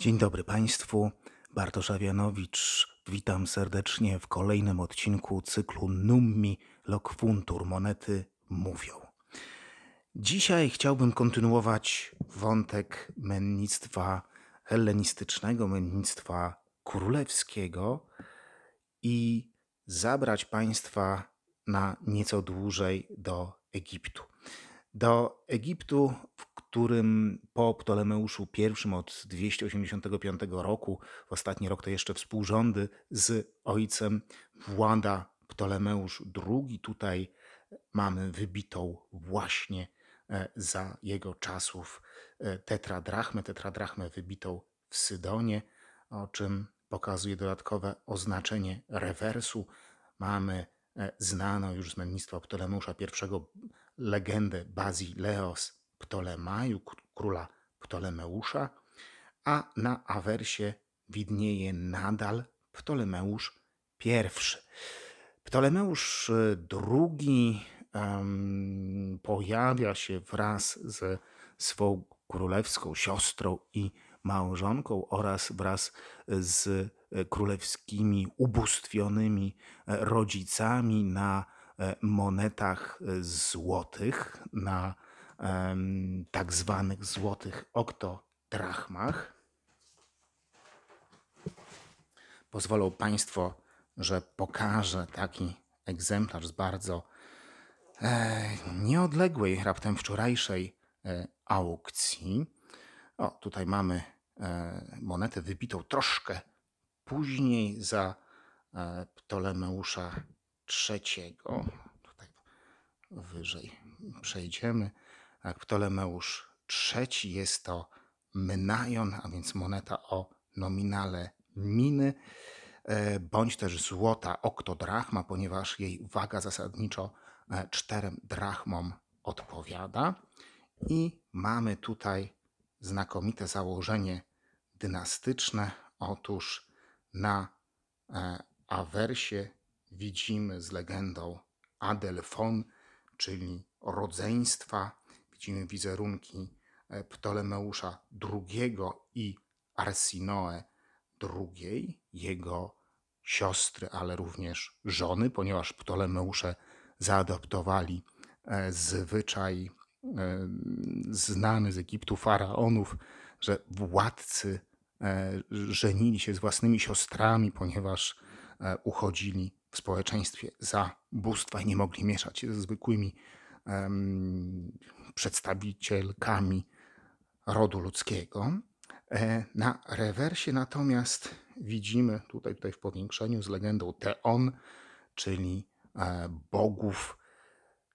Dzień dobry Państwu. Bartosz Awianowicz. Witam serdecznie w kolejnym odcinku cyklu Nummi Lokwuntur Monety Mówią. Dzisiaj chciałbym kontynuować wątek mennictwa hellenistycznego, mennictwa królewskiego i zabrać Państwa na nieco dłużej do Egiptu. Do Egiptu, w którym po Ptolemeuszu I od 285 roku, w ostatni rok to jeszcze współrządy z ojcem, włada Ptolemeusz II. Tutaj mamy wybitą właśnie e, za jego czasów e, tetradrachmę, tetradrachmę wybitą w Sydonie, o czym pokazuje dodatkowe oznaczenie rewersu. Mamy e, znaną już z mędnictwa Ptolemeusza I legendę Bazileos Ptolemaju, króla Ptolemeusza, a na awersie widnieje nadal Ptolemeusz I. Ptolemeusz II e, um, pojawia się wraz z swą królewską siostrą i małżonką oraz wraz z e, królewskimi ubóstwionymi e, rodzicami na E, monetach e, złotych, na tak zwanych złotych oktodrachmach. Pozwolą Państwo, że pokażę taki egzemplarz z bardzo e, nieodległej, raptem wczorajszej aukcji. O, tutaj mamy monetę wybitą troszkę później za Ptolemeusza trzeciego, tutaj wyżej przejdziemy, jak Ptolemeusz III jest to menajon, a więc moneta o nominale miny, e, bądź też złota oktodrachma, ponieważ jej waga zasadniczo e, czterem drachmom odpowiada. I mamy tutaj znakomite założenie dynastyczne. Otóż na e, awersie widzimy z legendą Adelfon, czyli rodzeństwa, widzimy wizerunki e, Ptolemeusza II i Arsinoe II, jego siostry, ale również żony, ponieważ Ptolemeusze zaadoptowali e, zwyczaj e, znany z Egiptu faraonów, że władcy żenili się z własnymi siostrami, ponieważ uchodzili społeczeństwie za bóstwa i nie mogli mieszać się ze zwykłymi um, przedstawicielkami rodu ludzkiego. E, na rewersie natomiast widzimy tutaj, tutaj w powiększeniu z legendą Teon, czyli e, bogów,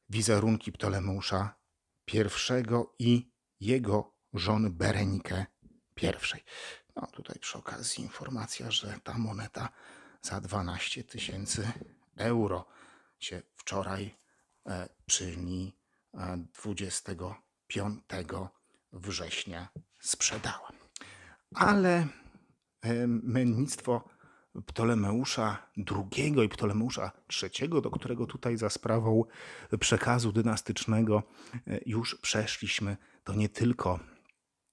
wizerunki Ptolemeusza I i jego żony Berenikę I. No tutaj przy okazji informacja, że ta moneta za 12 tysięcy euro się wczoraj e, czyli 25 e, września sprzedała. Ale mędnictwo Ptolemeusza II i Ptolemeusza III, do którego tutaj za sprawą przekazu dynastycznego e, już przeszliśmy, to nie tylko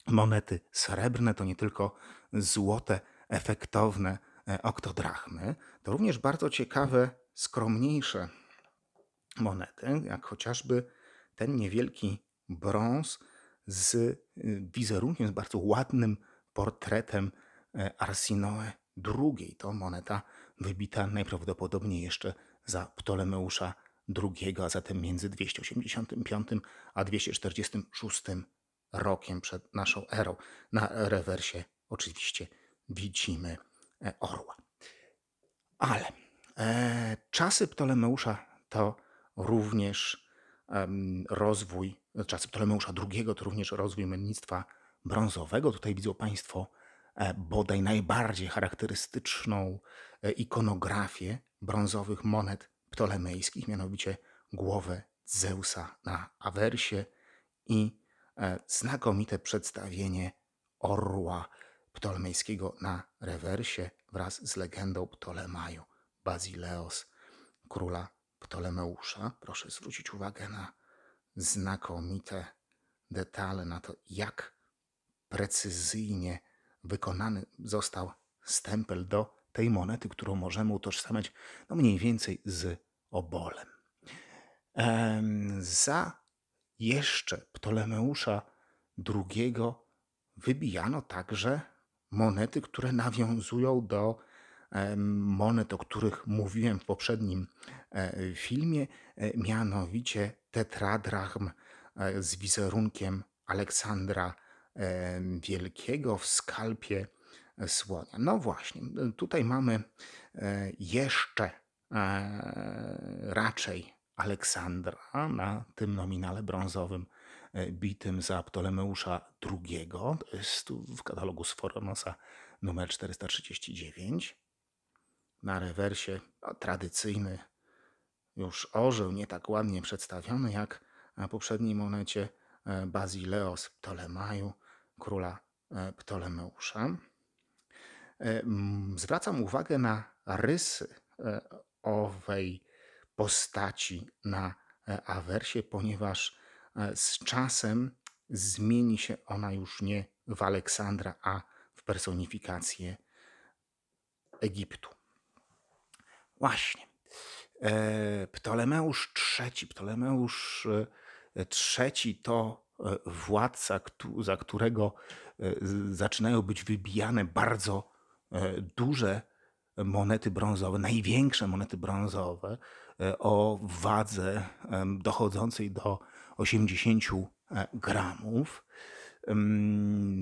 monety srebrne, to nie tylko złote efektowne E, oktodrachmy, to również bardzo ciekawe, skromniejsze monety, jak chociażby ten niewielki brąz z y, wizerunkiem, z bardzo ładnym portretem e, Arsinoe II. To moneta wybita najprawdopodobniej jeszcze za Ptolemeusza II, a zatem między 285 a 246 rokiem przed naszą erą. Na rewersie oczywiście widzimy E, orła. Ale e, czasy Ptolemeusza to również rozwój, czasy Ptolemeusza II to również rozwój mennictwa brązowego. Tutaj widzą Państwo e, bodaj najbardziej charakterystyczną ikonografię brązowych monet ptolemejskich, mianowicie głowę Zeusa na awersie i znakomite przedstawienie orła Ptolemejskiego na rewersie wraz z legendą Ptolemaju, Bazileos, króla Ptolemeusza. Proszę zwrócić uwagę na znakomite detale, na to, jak precyzyjnie wykonany został stempel do tej monety, którą możemy utożsamiać no mniej więcej z obolem. Ehm, za jeszcze Ptolemeusza II wybijano także monety, które nawiązują do monet, o których mówiłem w poprzednim e, filmie, e, mianowicie tetradrachm e, z wizerunkiem Aleksandra Wielkiego w skalpie słonia. No właśnie, tutaj mamy jeszcze raczej Aleksandra na tym nominale brązowym E, bitym za Ptolemeusza II. To jest w katalogu Sforonosa numer 439. Na rewersie no, tradycyjny już orzeł, nie tak ładnie przedstawiony jak na poprzedniej monecie e, Bazileos Ptolemaju, króla e, Ptolemeusza. Zwracam uwagę na rysy owej postaci na awersie, ponieważ E, z czasem zmieni się ona już nie w Aleksandra, a w personifikację Egiptu. Właśnie. E, Ptolemeusz III, Ptolemeusz III e, to władca, za którego zaczynają być wybijane bardzo duże monety brązowe, największe monety brązowe o wadze dochodzącej do 80 e, gramów.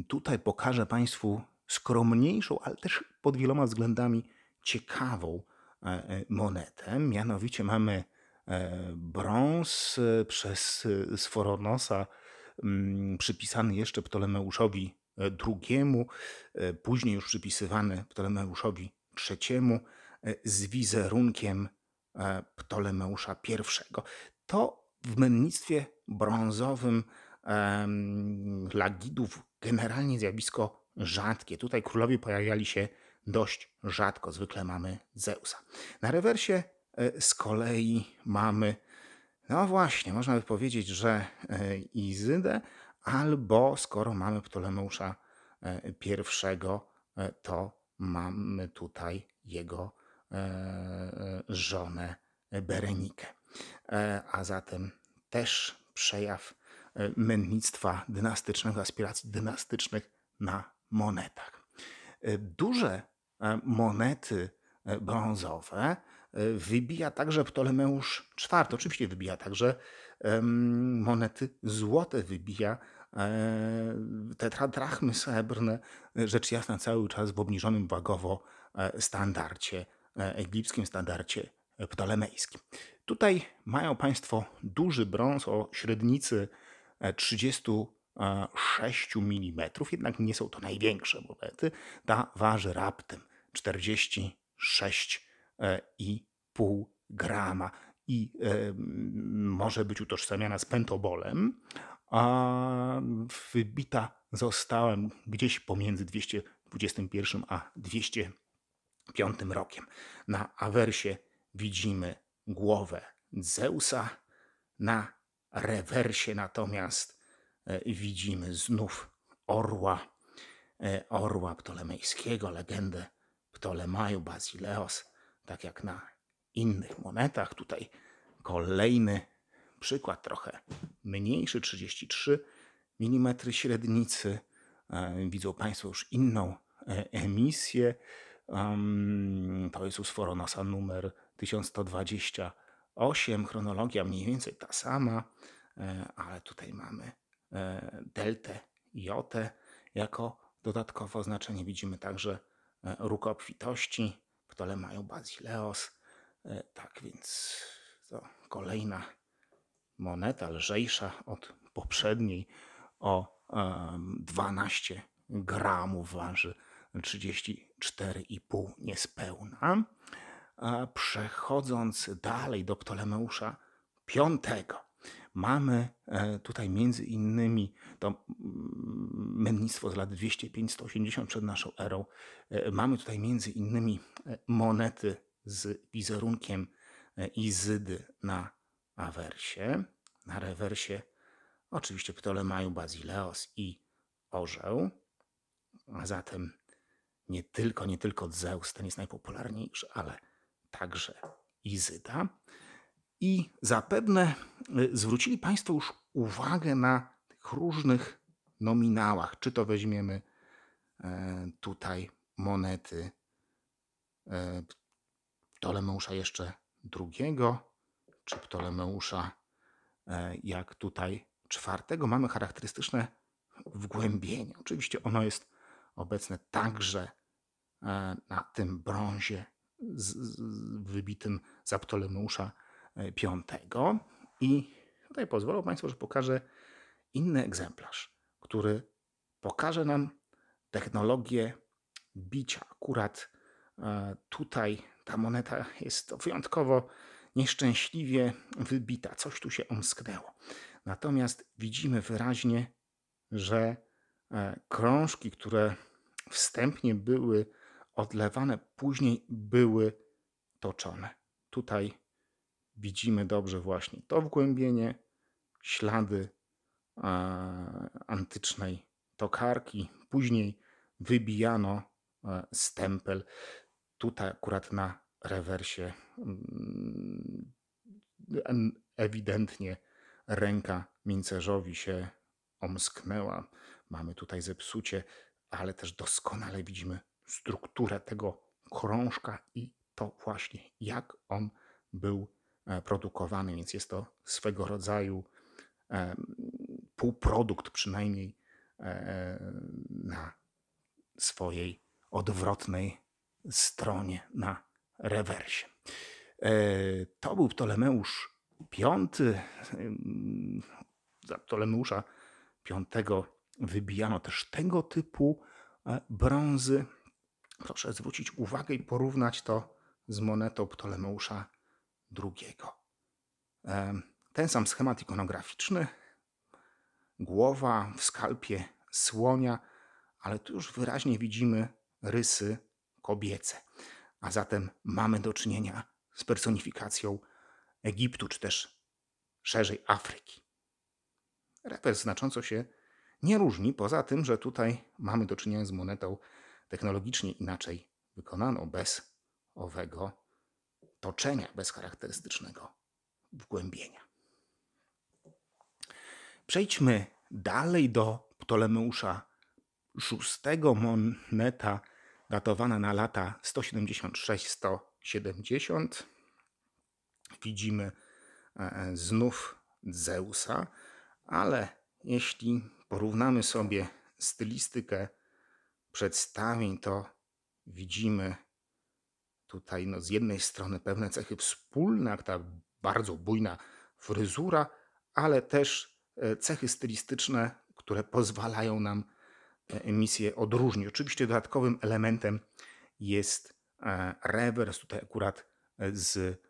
Tutaj pokażę Państwu skromniejszą, ale też pod wieloma względami ciekawą e, e, monetę. Mianowicie mamy brąz przez Sforonosa przypisany jeszcze Ptolemeuszowi II, później już przypisywany Ptolemeuszowi III z wizerunkiem Ptolemeusza I. To w mennictwie brązowym um, lagidów generalnie zjawisko rzadkie. Tutaj królowie pojawiali się dość rzadko, zwykle mamy Zeusa. Na rewersie e, z kolei mamy, no właśnie, można by powiedzieć, że e, Izydę, albo skoro mamy Ptolemeusza e, I, to mamy tutaj jego żonę Berenikę. E, a zatem też przejaw e, mędnictwa dynastycznego, aspiracji dynastycznych na monetach. E, duże monety brązowe wybija także Ptolemeusz IV. Oczywiście wybija także monety złote, wybija te drachmy srebrne, rzecz jasna cały czas w obniżonym wagowo standardzie egipskim, standardzie ptolemejskim. Tutaj mają Państwo duży brąz o średnicy 36 e, e, mm, jednak nie są to największe monety. Ta waży raptem 46,5 e, grama i może być utożsamiana z pentobolem, a wybita zostałem gdzieś pomiędzy 221 a 205 rokiem. Na awersie widzimy głowę Zeusa. Na rewersie natomiast e, widzimy znów orła, e, orła ptolemejskiego, legendę Ptolemaju Bazileos, tak jak na innych monetach. Tutaj kolejny przykład, trochę mniejszy, 33 mm średnicy. E, widzą Państwo już inną emisję. To jest u Sforonasa numer 1128, chronologia mniej więcej ta sama, e, ale tutaj mamy e, deltę i jotę jako dodatkowe oznaczenie. Widzimy także e, róg obfitości, Ptolemaju Bazileos. Tak więc to kolejna moneta lżejsza od poprzedniej o 12 gramów waży 34,5 niespełna. A przechodząc dalej do Ptolemeusza V, e, mm, e, mamy tutaj między innymi to mennictwo z lat 205-180 przed naszą erą. Mamy tutaj między innymi monety z wizerunkiem e, Izydy na awersie, na rewersie oczywiście Ptolemaju Bazileos i orzeł. A zatem nie tylko, nie tylko Zeus, ten jest najpopularniejszy, ale także Izyda. I zapewne y, zwrócili Państwo już uwagę na tych różnych nominałach. Czy to weźmiemy e, tutaj monety e, Ptolemeusza jeszcze drugiego, czy Ptolemeusza, e, jak tutaj czwartego, mamy charakterystyczne wgłębienie. Oczywiście ono jest obecne także na tym brązie z, z wybitym za Ptolemeusza V. E, I tutaj pozwolę Państwu, że pokażę inny egzemplarz, który pokaże nam technologię bicia. Akurat e, tutaj ta moneta jest wyjątkowo nieszczęśliwie wybita, coś tu się omsknęło. Natomiast widzimy wyraźnie, że e, krążki, które wstępnie były odlewane później były toczone. Tutaj widzimy dobrze właśnie to wgłębienie, ślady e, antycznej tokarki. Później wybijano e, stempel. Tutaj akurat na rewersie mm, ewidentnie ręka mincerzowi się omsknęła. Mamy tutaj zepsucie, ale też doskonale widzimy strukturę tego krążka i to właśnie jak on był e, produkowany, więc jest to swego rodzaju e, półprodukt przynajmniej e, na swojej odwrotnej stronie, na rewersie. To był Ptolemeusz V. Za Ptolemeusza V wybijano też tego typu brązy, Proszę zwrócić uwagę i porównać to z monetą Ptolemeusza II. Ten sam schemat ikonograficzny, głowa w skalpie słonia, ale tu już wyraźnie widzimy rysy kobiece. A zatem mamy do czynienia z personifikacją Egiptu, czy też szerzej Afryki. Refers znacząco się nie różni, poza tym, że tutaj mamy do czynienia z monetą technologicznie inaczej wykonano bez owego toczenia, bez charakterystycznego wgłębienia. Przejdźmy dalej do Ptolemeusza VI. Moneta datowana na lata 176-170. Widzimy e, e, znów Zeusa, ale jeśli porównamy sobie stylistykę przedstawień, to widzimy tutaj no, z jednej strony pewne cechy wspólne, jak ta bardzo bujna fryzura, ale też e, cechy stylistyczne, które pozwalają nam e, misję odróżnić. Oczywiście dodatkowym elementem jest e, rewers, tutaj akurat z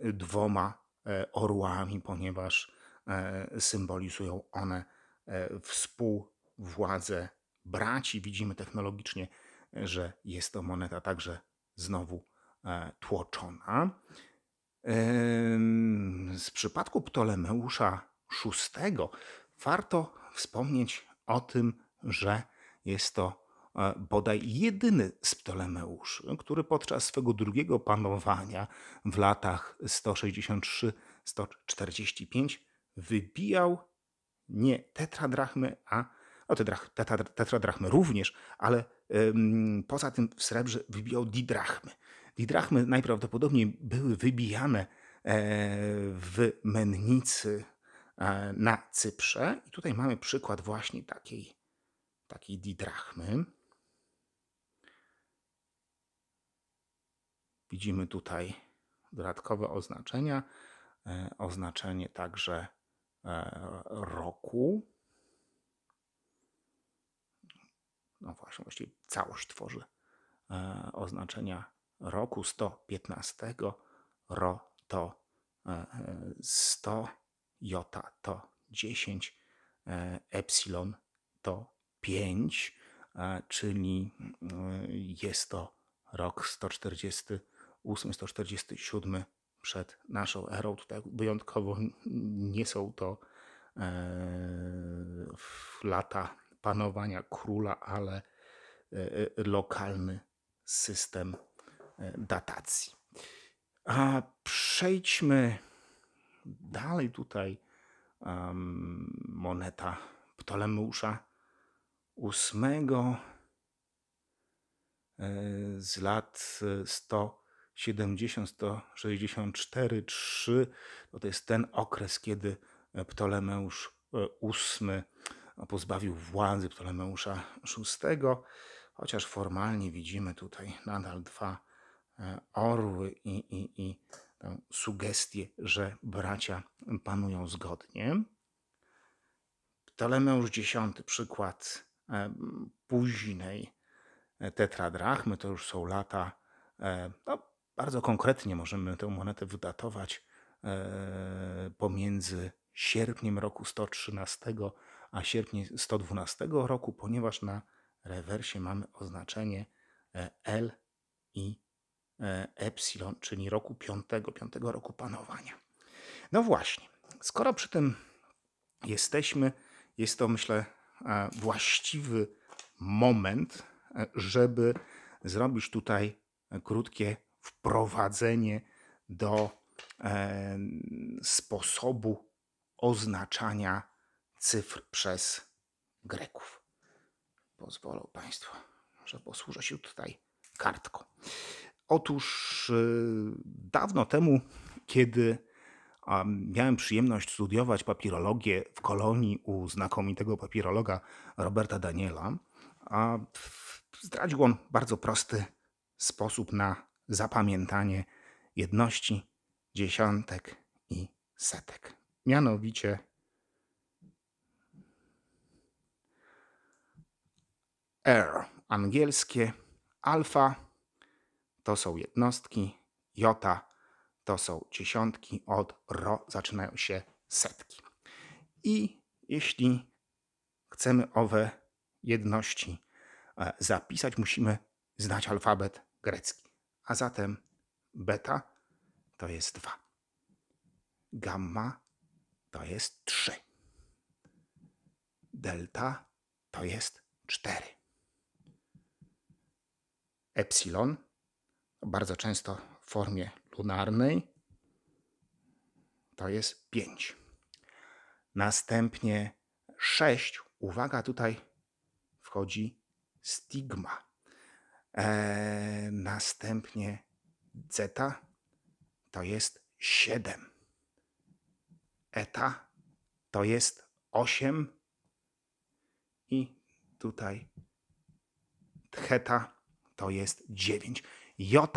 dwoma orłami, ponieważ symbolizują one współwładzę braci widzimy technologicznie, że jest to moneta także znowu e, tłoczona. Z przypadku Ptolemeusza VI warto wspomnieć o tym, że jest to e, bodaj jedyny z Ptolemeuszy, który podczas swego drugiego panowania w latach 163-145 wybijał nie tetradrachmy, a no te, drach, te, tetradrachmy również, ale ym, poza tym w srebrze wybijał didrachmy. Didrachmy najprawdopodobniej były wybijane e, w mennicy e, na Cyprze. I tutaj mamy przykład właśnie takiej, takiej didrachmy. Widzimy tutaj dodatkowe oznaczenia, e, oznaczenie także roku. no właśnie, właściwie całość tworzy e, oznaczenia roku 115. Ro to 100, e, jota to 10, e, epsilon to 5, czyli mm, jest to rok 148, 147 przed naszą erą. Tutaj wyjątkowo nie są to lata panowania króla, ale e, e, lokalny system e, datacji. A przejdźmy dalej tutaj. moneta Ptolemeusza VIII z lat 170-164-3. To jest ten okres, kiedy Ptolemeusz VIII pozbawił władzy Ptolemeusza VI, chociaż formalnie widzimy tutaj nadal dwa e, orły i, i, i sugestię, że bracia panują zgodnie. Ptolemeusz X, przykład e, późnej e, tetradrachmy, to już są lata, no, bardzo konkretnie możemy tę monetę wydatować pomiędzy sierpniem roku 113 a sierpniu 112 roku, ponieważ na rewersie mamy oznaczenie e, L i e, Epsilon, czyli roku 5, 5 roku panowania. No właśnie, skoro przy tym jesteśmy, jest to myślę e, właściwy moment, żeby zrobić tutaj krótkie wprowadzenie do sposobu oznaczania cyfr przez Greków. Pozwolą Państwo, że posłużę się tutaj kartką. Otóż y, dawno temu, kiedy miałem przyjemność studiować papirologię w kolonii u znakomitego papirologa Roberta Daniela, zdradził on bardzo prosty sposób na zapamiętanie jedności, dziesiątek i setek. Mianowicie R angielskie, alfa to są jednostki, jota to są dziesiątki, od ro zaczynają się setki. I jeśli chcemy owe jedności e, zapisać, musimy znać alfabet grecki. A zatem beta to jest 2, gamma to jest 3, delta to jest 4 epsilon, bardzo często w formie lunarnej, to jest 5. Następnie 6, uwaga, tutaj wchodzi stigma. Eee, następnie zeta to jest 7. Eta to jest 8. I tutaj theta to jest 9. J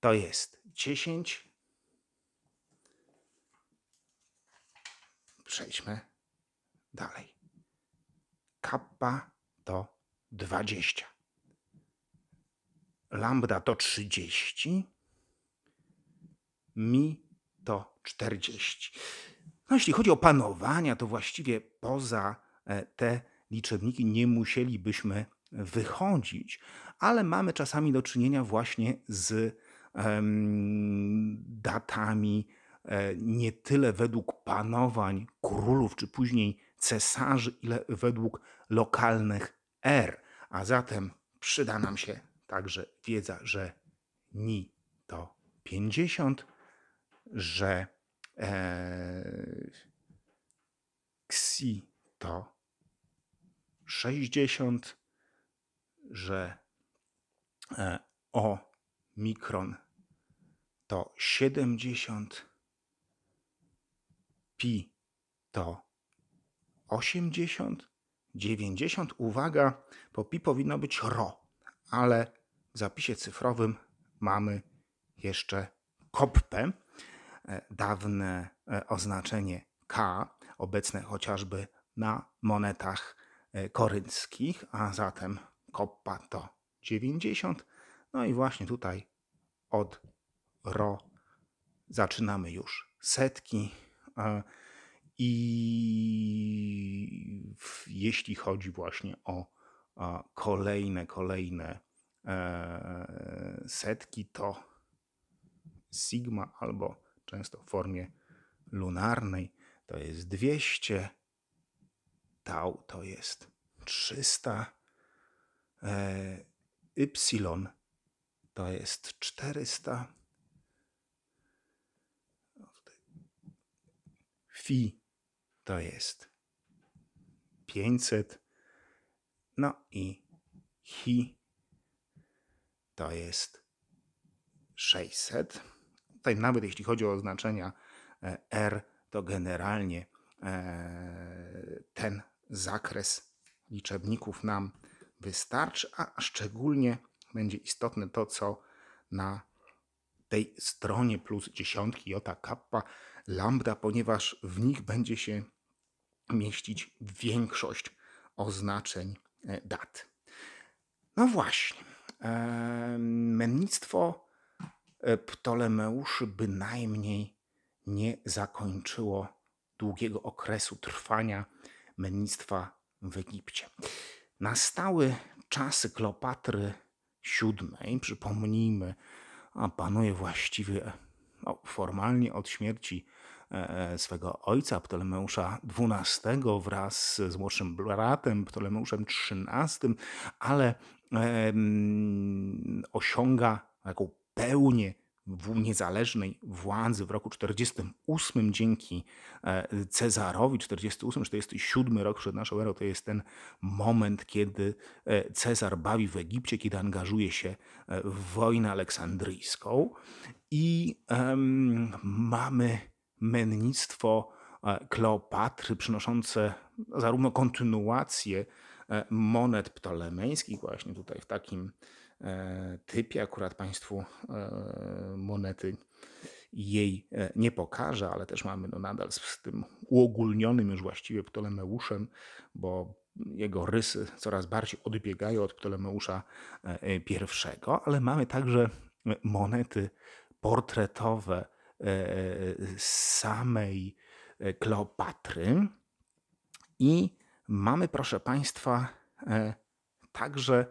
to jest 10. Przejdźmy dalej. Kappa to 20. Lambda to 30. Mi to 40. No, jeśli chodzi o panowania, to właściwie poza e, te liczebniki nie musielibyśmy wychodzić, ale mamy czasami do czynienia właśnie z um, datami e, nie tyle według panowań królów czy później cesarzy, ile według lokalnych er. A zatem przyda nam się także wiedza, że ni to 50, że e, ksi to 60, że E, o mikron to 70, pi to 80, 90. Uwaga, po pi powinno być ro, ale w zapisie cyfrowym mamy jeszcze koppę. E, dawne e, oznaczenie K, obecne chociażby na monetach korynckich, a zatem koppa to 90. No i właśnie tutaj od ro zaczynamy już setki. E, I jeśli chodzi właśnie o e, kolejne, kolejne e, setki, to sigma albo często w formie lunarnej to jest 200, tau to jest 300, y to jest 400. Fi to jest 500. No i hi to jest 600. Tutaj nawet jeśli chodzi o oznaczenia e, R, to generalnie e, ten zakres liczebników nam wystarczy, a szczególnie będzie istotne to, co na tej stronie plus dziesiątki jota kappa lambda, ponieważ w nich będzie się mieścić większość oznaczeń e, dat. No właśnie, e, mennictwo e, Ptolemeuszy bynajmniej nie zakończyło długiego okresu trwania mennictwa w Egipcie. Nastały czasy Kleopatry VII, przypomnijmy, a panuje właściwie no, formalnie od śmierci e, e, swego ojca Ptolemeusza XII wraz z młodszym bratem Ptolemeuszem XIII, ale osiąga taką pełnię w niezależnej władzy w roku 48 dzięki e, Cezarowi, 48-47 rok przed naszą erą, to jest ten moment, kiedy e, Cezar bawi w Egipcie, kiedy angażuje się e, w wojnę aleksandryjską i um, mamy mennictwo Kleopatry przynoszące zarówno kontynuację monet ptolemeńskich, właśnie tutaj w takim E, typie. Akurat Państwu e, monety jej e, nie pokażę, ale też mamy no nadal z tym uogólnionym już właściwie Ptolemeuszem, bo jego rysy coraz bardziej odbiegają od Ptolemeusza I, ale mamy także monety portretowe samej Kleopatry i mamy, proszę Państwa, także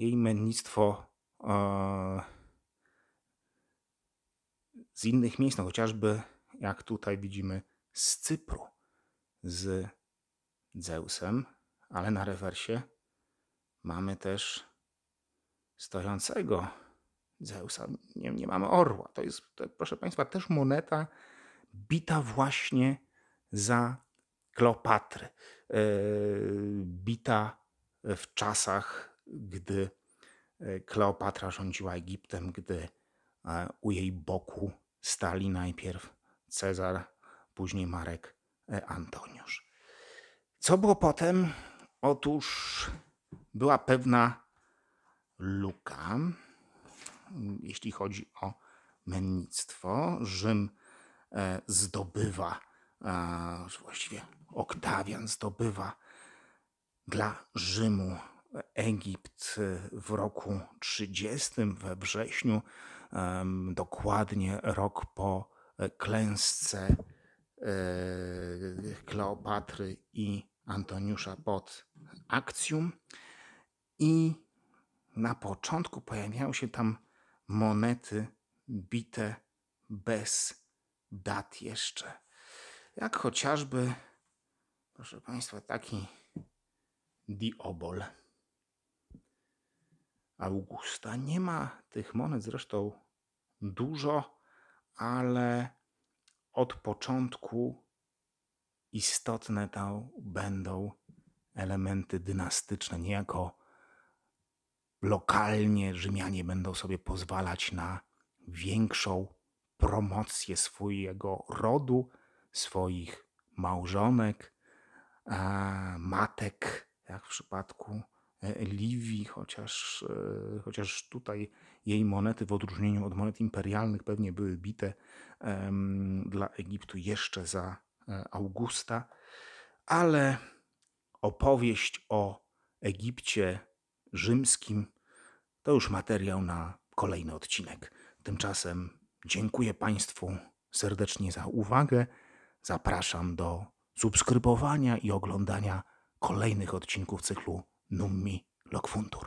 jej mennictwo e, z innych miejsc, no chociażby jak tutaj widzimy z Cypru, z Zeusem, ale na rewersie mamy też stojącego Zeusa. Nie, nie mamy orła. To jest, to, proszę Państwa, też moneta bita właśnie za Kleopatry. Yy, bita w czasach gdy e, Kleopatra rządziła Egiptem, gdy e, u jej boku stali najpierw Cezar, później Marek e, Antoniusz. Co było potem? Otóż była pewna luka, jeśli chodzi o mennictwo. Rzym zdobywa, właściwie Oktawian zdobywa dla Rzymu Egipt w roku 30, we wrześniu, dokładnie rok po klęsce e, Kleopatry i Antoniusza pod Akcjum. I na początku pojawiały się tam monety bite bez dat jeszcze. Jak chociażby, proszę Państwa, taki diobol. Augusta. Nie ma tych monet zresztą dużo, ale od początku istotne tam będą elementy dynastyczne. Niejako lokalnie Rzymianie będą sobie pozwalać na większą promocję swojego rodu, swoich małżonek, matek, jak w przypadku E, Liwii, chociaż, e, chociaż tutaj jej monety w odróżnieniu od monet imperialnych pewnie były bite dla Egiptu jeszcze za e, Augusta, ale opowieść o Egipcie rzymskim to już materiał na kolejny odcinek. Tymczasem dziękuję Państwu serdecznie za uwagę. Zapraszam do subskrybowania i oglądania kolejnych odcinków cyklu non mi locfuntur.